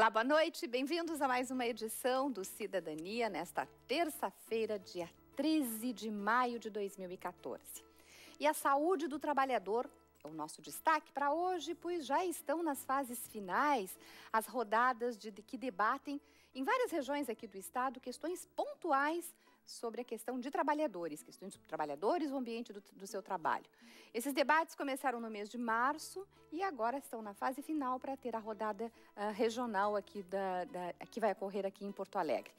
Olá, boa noite. Bem-vindos a mais uma edição do Cidadania nesta terça-feira, dia 13 de maio de 2014. E a saúde do trabalhador é o nosso destaque para hoje, pois já estão nas fases finais as rodadas de, que debatem em várias regiões aqui do estado questões pontuais sobre a questão de trabalhadores, questões de trabalhadores, o ambiente do, do seu trabalho. Esses debates começaram no mês de março e agora estão na fase final para ter a rodada uh, regional aqui da, da, que vai ocorrer aqui em Porto Alegre.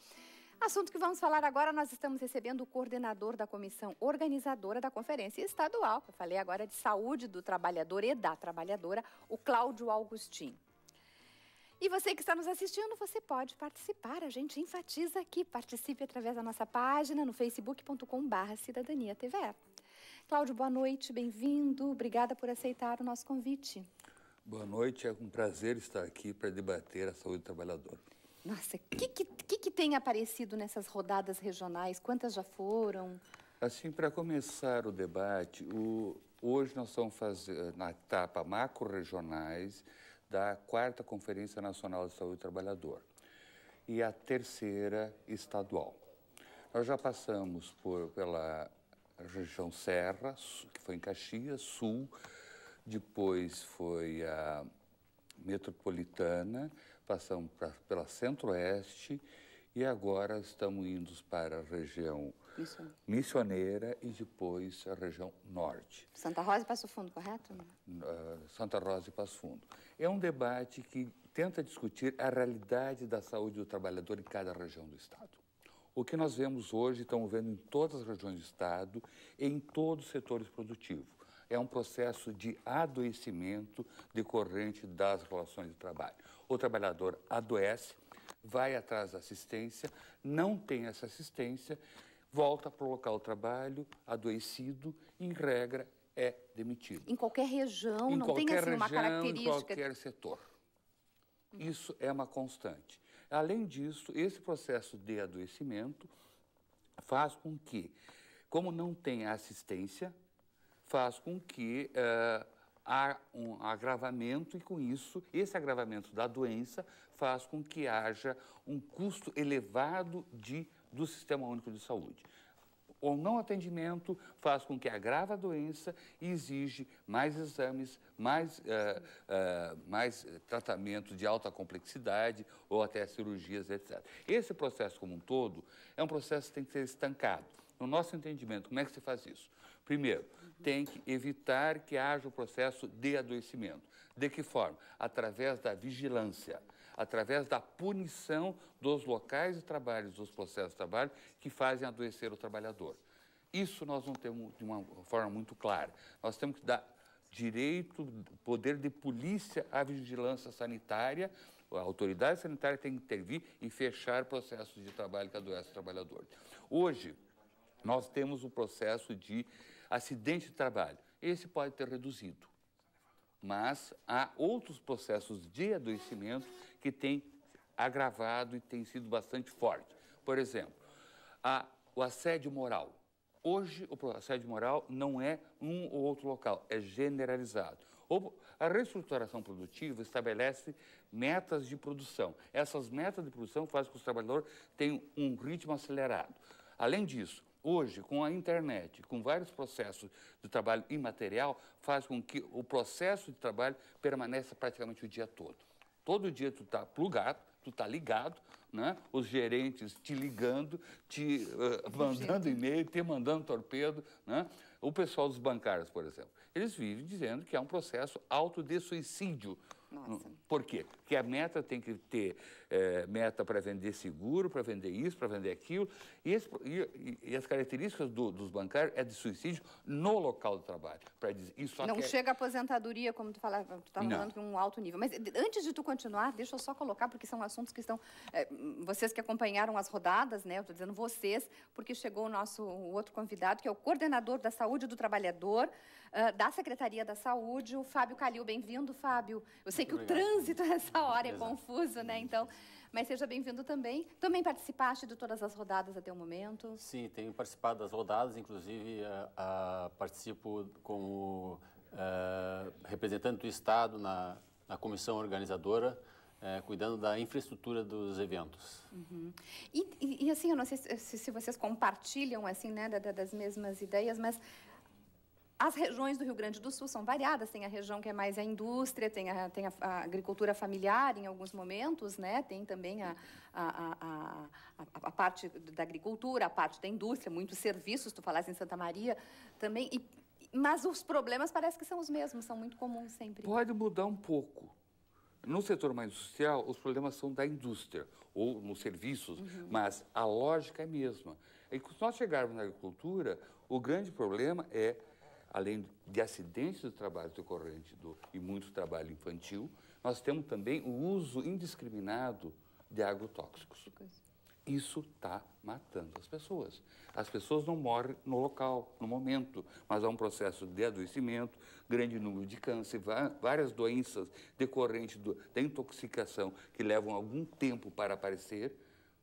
Assunto que vamos falar agora, nós estamos recebendo o coordenador da comissão organizadora da conferência estadual, que eu falei agora de saúde do trabalhador e da trabalhadora, o Cláudio Augustin. E você que está nos assistindo, você pode participar. A gente enfatiza aqui. Participe através da nossa página no facebook.com.br Cidadania Cláudio, boa noite, bem-vindo. Obrigada por aceitar o nosso convite. Boa noite, é um prazer estar aqui para debater a saúde do trabalhador. Nossa, o que, que, que, que tem aparecido nessas rodadas regionais? Quantas já foram? Assim, para começar o debate, o, hoje nós estamos fazendo, na etapa macro-regionais, da quarta Conferência Nacional de Saúde do Trabalhador e a terceira estadual. Nós já passamos por, pela região Serra, que foi em Caxias, Sul, depois foi a metropolitana, passamos pra, pela Centro-Oeste e agora estamos indo para a região Missioneira e depois a região norte. Santa Rosa e Passo Fundo, correto? Ah, Santa Rosa e Passo Fundo. É um debate que tenta discutir a realidade da saúde do trabalhador em cada região do Estado. O que nós vemos hoje, estamos vendo em todas as regiões do Estado, em todos os setores produtivos. É um processo de adoecimento decorrente das relações de trabalho. O trabalhador adoece, vai atrás da assistência, não tem essa assistência volta para o local de trabalho adoecido, em regra, é demitido. Em qualquer região, em não qualquer tem assim região, uma característica. Em qualquer setor. Isso é uma constante. Além disso, esse processo de adoecimento faz com que, como não tem assistência, faz com que uh, há um agravamento e com isso, esse agravamento da doença faz com que haja um custo elevado de do Sistema Único de Saúde. O não atendimento faz com que agrave a doença e exige mais exames, mais, uh, uh, mais tratamentos de alta complexidade ou até cirurgias, etc. Esse processo como um todo é um processo que tem que ser estancado. No nosso entendimento, como é que se faz isso? Primeiro, tem que evitar que haja o processo de adoecimento. De que forma? Através da vigilância através da punição dos locais de trabalho, dos processos de trabalho que fazem adoecer o trabalhador. Isso nós não temos de uma forma muito clara. Nós temos que dar direito, poder de polícia à vigilância sanitária. A autoridade sanitária tem que intervir e fechar processos de trabalho que adoece o trabalhador. Hoje, nós temos o processo de acidente de trabalho. Esse pode ter reduzido mas há outros processos de adoecimento que têm agravado e têm sido bastante forte. Por exemplo, o assédio moral. Hoje, o assédio moral não é um ou outro local, é generalizado. A reestruturação produtiva estabelece metas de produção. Essas metas de produção fazem com que o trabalhador tenha um ritmo acelerado. Além disso, hoje, com a internet, com vários processos de trabalho imaterial, faz com que o processo de trabalho permaneça praticamente o dia todo. Todo dia tu está plugado, tu está ligado, né? os gerentes te ligando, te uh, mandando e-mail, te mandando torpedo. Né? O pessoal dos bancários, por exemplo, eles vivem dizendo que é um processo alto de suicídio. Nossa. Por quê? Porque a meta tem que ter é, meta para vender seguro, para vender isso, para vender aquilo. E, esse, e, e as características do, dos bancários é de suicídio no local do trabalho. Para dizer, isso Não quer... É chega a aposentadoria, como tu falava, tu estava tá falando de um alto nível. Mas antes de tu continuar, deixa eu só colocar, porque são assuntos que estão. É, vocês que acompanharam as rodadas, né? Eu estou dizendo vocês, porque chegou o nosso o outro convidado, que é o coordenador da saúde do trabalhador, uh, da Secretaria da Saúde, o Fábio Calil. Bem-vindo, Fábio. Eu sei que o trânsito trânsito nessa hora, é confuso, né? Então, mas seja bem-vindo também. Também participaste de todas as rodadas até o momento? Sim, tenho participado das rodadas, inclusive a, eh, a, participo como a, eh, representante do Estado na, na comissão organizadora. É, cuidando da infraestrutura dos eventos. Uhum. E, e, e, assim, eu não sei se, se vocês compartilham assim, né, da, das mesmas ideias, mas as regiões do Rio Grande do Sul são variadas, tem a região que é mais a indústria, tem a, tem a, a agricultura familiar em alguns momentos, né? tem também a, a, a, parte da agricultura, a parte da indústria, muitos serviços, tu falaste em Santa Maria também, e, mas os problemas parece que são os mesmos, são muito comuns sempre. Pode mudar um pouco, no setor mais industrial, os problemas são da indústria ou nos serviços, uhum. mas a lógica é a mesma. E se nós chegarmos na agricultura, o grande problema é além de acidentes de trabalho decorrente do, e muito trabalho infantil, nós temos também o uso indiscriminado de agrotóxicos. Isso está matando as pessoas. As pessoas não morrem no local, no momento, mas há um processo de adoecimento, grande número de câncer, várias doenças decorrentes do, da intoxicação que levam algum tempo para aparecer,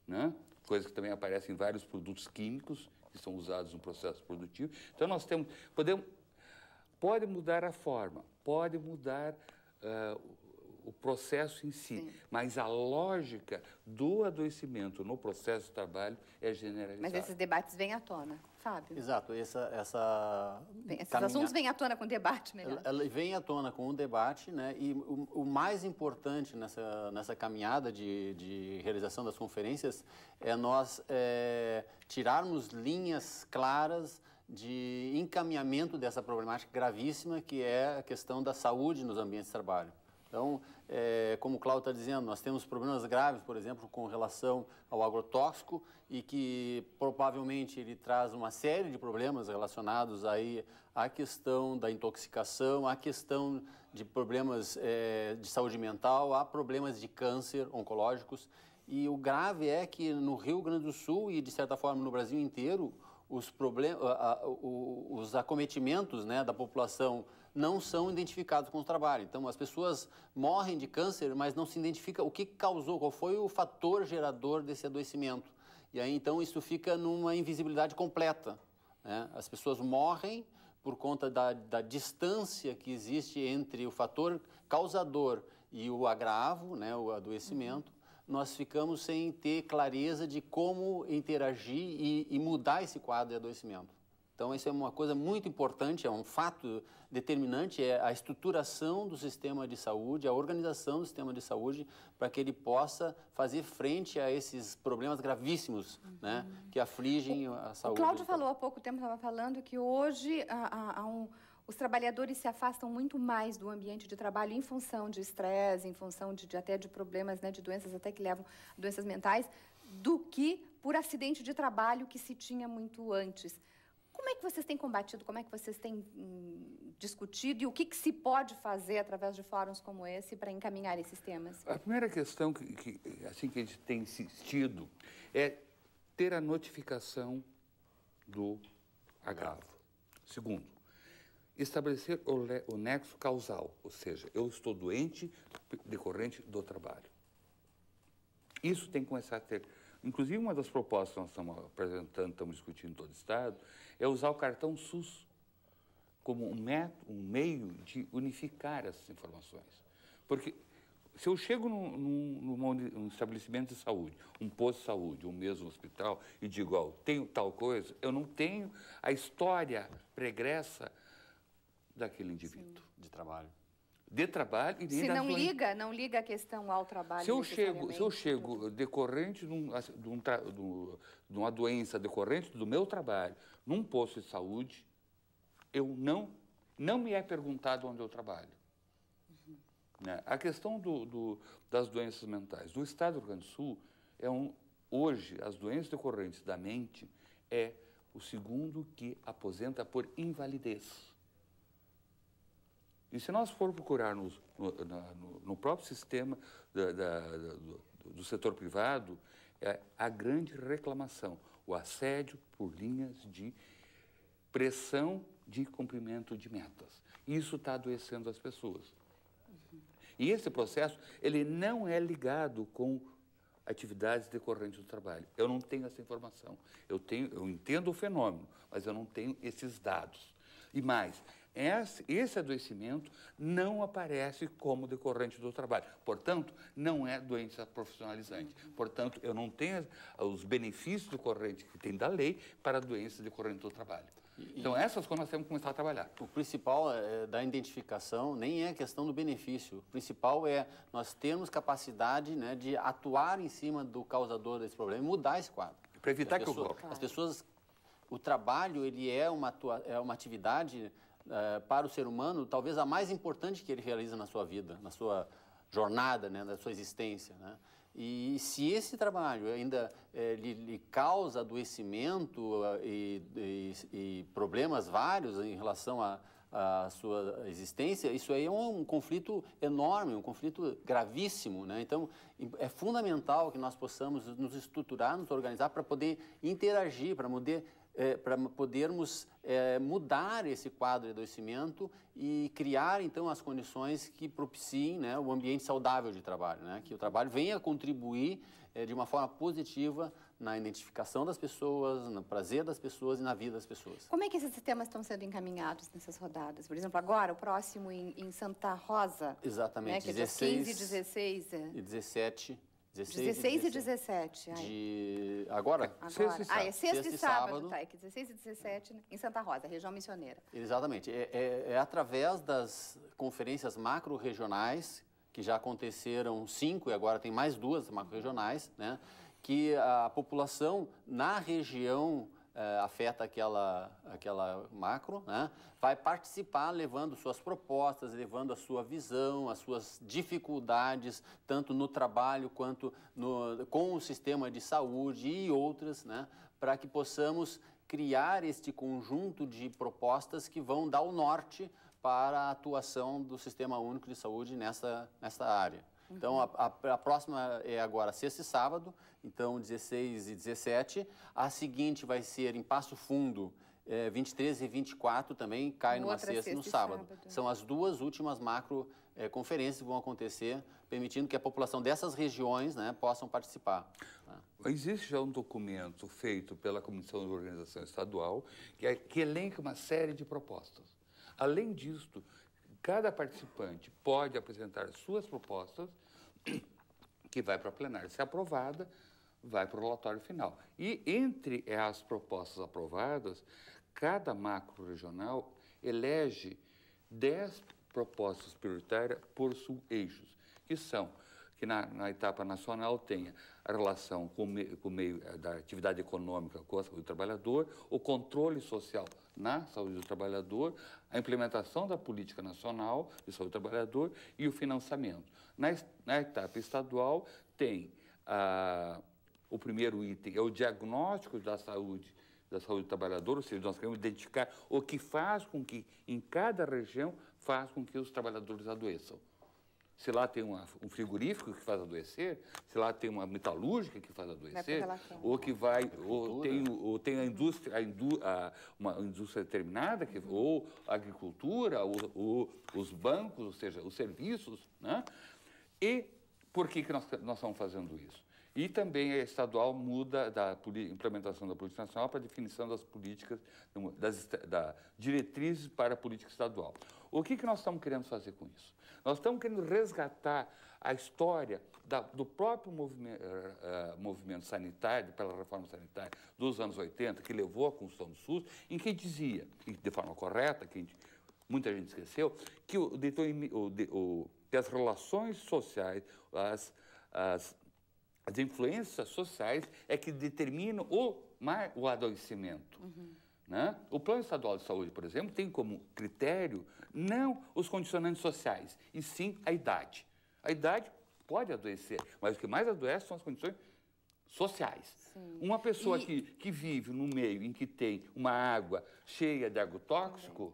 né? coisas que também aparecem em vários produtos químicos que são usados no processo produtivo. Então nós temos, podemos, Pode mudar a forma, pode mudar uh, o processo em si, Sim. mas a lógica do adoecimento no processo de trabalho é generalizada. Mas esses debates vêm à tona, Fábio. Exato, essa. essa Bem, esses assuntos vêm à tona com o debate, melhor. Ela, ela vem à tona com o debate, né? E o, o mais importante nessa, nessa caminhada de, de realização das conferências é nós é, tirarmos linhas claras de encaminhamento dessa problemática gravíssima que é a questão da saúde nos ambientes de trabalho. Então, é, como o Cláudio está dizendo, nós temos problemas graves, por exemplo, com relação ao agrotóxico e que provavelmente ele traz uma série de problemas relacionados aí à questão da intoxicação, à questão de problemas é, de saúde mental, a problemas de câncer oncológicos. E o grave é que no Rio Grande do Sul e, de certa forma, no Brasil inteiro, os, problemas, os acometimentos né, da população não são identificados com o trabalho. Então, as pessoas morrem de câncer, mas não se identifica o que causou, qual foi o fator gerador desse adoecimento. E aí, então, isso fica numa invisibilidade completa. Né? As pessoas morrem por conta da, da distância que existe entre o fator causador e o agravo, né, o adoecimento, nós ficamos sem ter clareza de como interagir e, e mudar esse quadro de adoecimento. Então, isso é uma coisa muito importante, é um fato determinante, é a estruturação do sistema de saúde, a organização do sistema de saúde, para que ele possa fazer frente a esses problemas gravíssimos uhum. né, que afligem o, a saúde. O Cláudio falou há pouco tempo, estava falando, que hoje há, há, há um os trabalhadores se afastam muito mais do ambiente de trabalho em função de estresse, em função de, de, até de problemas, né, de doenças até que levam doenças mentais, do que por acidente de trabalho que se tinha muito antes. Como é que vocês têm combatido? Como é que vocês têm hum, discutido? E o que, que, se pode fazer através de fóruns como esse para encaminhar esses temas? A primeira questão que, que assim que a gente tem insistido é ter a notificação do agravo. Segundo, estabelecer o, le, o nexo causal, ou seja, eu estou doente decorrente do trabalho. Isso tem que começar a ter. Inclusive, uma das propostas que nós estamos apresentando, estamos discutindo em todo o Estado, é usar o cartão SUS como um, método, um meio de unificar essas informações. Porque se eu chego num, num, num, estabelecimento de saúde, um posto de saúde, um mesmo hospital, e digo, ó, tenho tal coisa, eu não tenho a história pregressa daquele indivíduo. Sim. De trabalho. De trabalho e de Se não sua... liga, não liga a questão ao trabalho. Se eu chego, se eu chego decorrente de, um, de, um tra... de uma doença decorrente do meu trabalho num posto de saúde, eu não, não me é perguntado onde eu trabalho. Uhum. Né? A questão do, do, das doenças mentais. No estado do Rio Grande do Sul, é um, hoje, as doenças decorrentes da mente é o segundo que aposenta por invalidez. E se nós for procurar no, no, no próprio sistema da, da, do, do, setor privado, é a grande reclamação, o assédio por linhas de pressão de cumprimento de metas. Isso está adoecendo as pessoas. E esse processo, ele não é ligado com atividades decorrentes do trabalho. Eu não tenho essa informação. Eu, tenho, eu entendo o fenômeno, mas eu não tenho esses dados. E mais, esse adoecimento não aparece como decorrente do trabalho. Portanto, não é doença profissionalizante. Portanto, eu não tenho os benefícios decorrentes que tem da lei para a doença decorrente do trabalho. Então, essas coisas nós temos que começar a trabalhar. O principal é, da identificação nem é a questão do benefício. O principal é nós termos capacidade né, de atuar em cima do causador desse problema e mudar esse quadro. Para evitar que o ocorra. As pessoas... O trabalho, ele é uma, é uma atividade eh, para o ser humano, talvez a mais importante que ele realiza na sua vida, na sua jornada, né, da sua existência. Né? E se esse trabalho ainda é, lhe, lhe, causa adoecimento eh, e, e, e, problemas vários em relação à sua existência, isso aí é um, um, conflito enorme, um conflito gravíssimo. Né? Então, é fundamental que nós possamos nos estruturar, nos organizar para poder interagir, para poder é, para podermos é, mudar esse quadro de adoecimento e criar então as condições que propiciem né, o ambiente saudável de trabalho, né, que o trabalho venha contribuir é, de uma forma positiva na identificação das pessoas, no prazer das pessoas e na vida das pessoas. Como é que esses temas estão sendo encaminhados nessas rodadas? Por exemplo, agora, o próximo em, em Santa Rosa. Exatamente. Né, que é 15 e 16. É. E 17 16, 16 e 17. De... Agora? Agora. Sexta e sábado. Ah, é sexta, sexta e sábado, sábado. Tá, é 16 e 17 né, em Santa Rosa, região missioneira. Exatamente. É, é, é através das conferências macro-regionais, que já aconteceram cinco e agora tem mais duas macro-regionais, né? que a população na região eh, afeta aquela, aquela macro, né? vai participar levando suas propostas, levando a sua visão, as suas dificuldades, tanto no trabalho quanto no, com o sistema de saúde e outras, né? para que possamos criar este conjunto de propostas que vão dar o norte para a atuação do Sistema Único de Saúde nessa, nessa área. Então, a, a, a, próxima é agora sexta e sábado, então 16 e 17. A seguinte vai ser em Passo Fundo, é, eh, 23 e 24 também, cai numa sexta, é sexta, e no sábado. sábado. São as duas últimas macro é, conferências que vão acontecer, permitindo que a população dessas regiões né, possam participar. Né. Existe já um documento feito pela Comissão de Organização Estadual que, é, que elenca uma série de propostas. Além disso, cada participante pode apresentar suas propostas, que vai para a plenária. Se aprovada, vai para o relatório final. E entre as propostas aprovadas, cada macro regional elege 10 propostas prioritárias por sub-eixos, que são que na, na etapa nacional tenha a relação com, me, com o meio eh, da atividade econômica com a saúde do trabalhador, o controle social na saúde do trabalhador, a implementação da política nacional de saúde do trabalhador e o financiamento. Na, na etapa estadual tem ah, o primeiro item, é o diagnóstico da saúde da saúde do trabalhador, ou seja, nós queremos identificar o que faz com que, em cada região, faz com que os trabalhadores adoeçam se lá tem uma, um frigorífico que faz adoecer, se lá tem uma metalúrgica que faz adoecer, ou que vai, ou tem, ou tem a indústria, a indú, a, uma indústria determinada, que, uhum. ou a agricultura, ou, ou, os bancos, ou seja, os serviços, né? E por que, que nós, nós estamos fazendo isso? E também a estadual muda da implementação da política nacional para a definição das políticas, das da diretrizes para a política estadual. O que, que nós estamos querendo fazer com isso? Nós estamos querendo resgatar a história da, do próprio movimento, uh, eh, eh, movimento, sanitário, pela reforma sanitária dos anos 80, que levou à construção do SUS, em que dizia, de forma correta, que gente, muita gente esqueceu, que o, o, o, que as relações sociais, as, as as influências sociais é que determinam o, o adoecimento. Uhum. Né? O Plano Estadual de Saúde, por exemplo, tem como critério não os condicionantes sociais, e sim a idade. A idade pode adoecer, mas o que mais adoece são as condições sociais. Sim. Uma pessoa e... que, que vive no meio em que tem uma água cheia de agrotóxico uhum.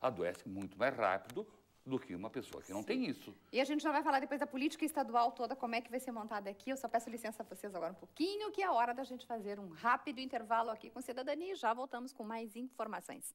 adoece muito mais rápido do que uma pessoa que não Sim. tem isso. E a gente já vai falar depois da política estadual toda, como é que vai ser montada aqui. Eu só peço licença a vocês agora um pouquinho, que é hora da gente fazer um rápido intervalo aqui com Cidadania e já voltamos com mais informações.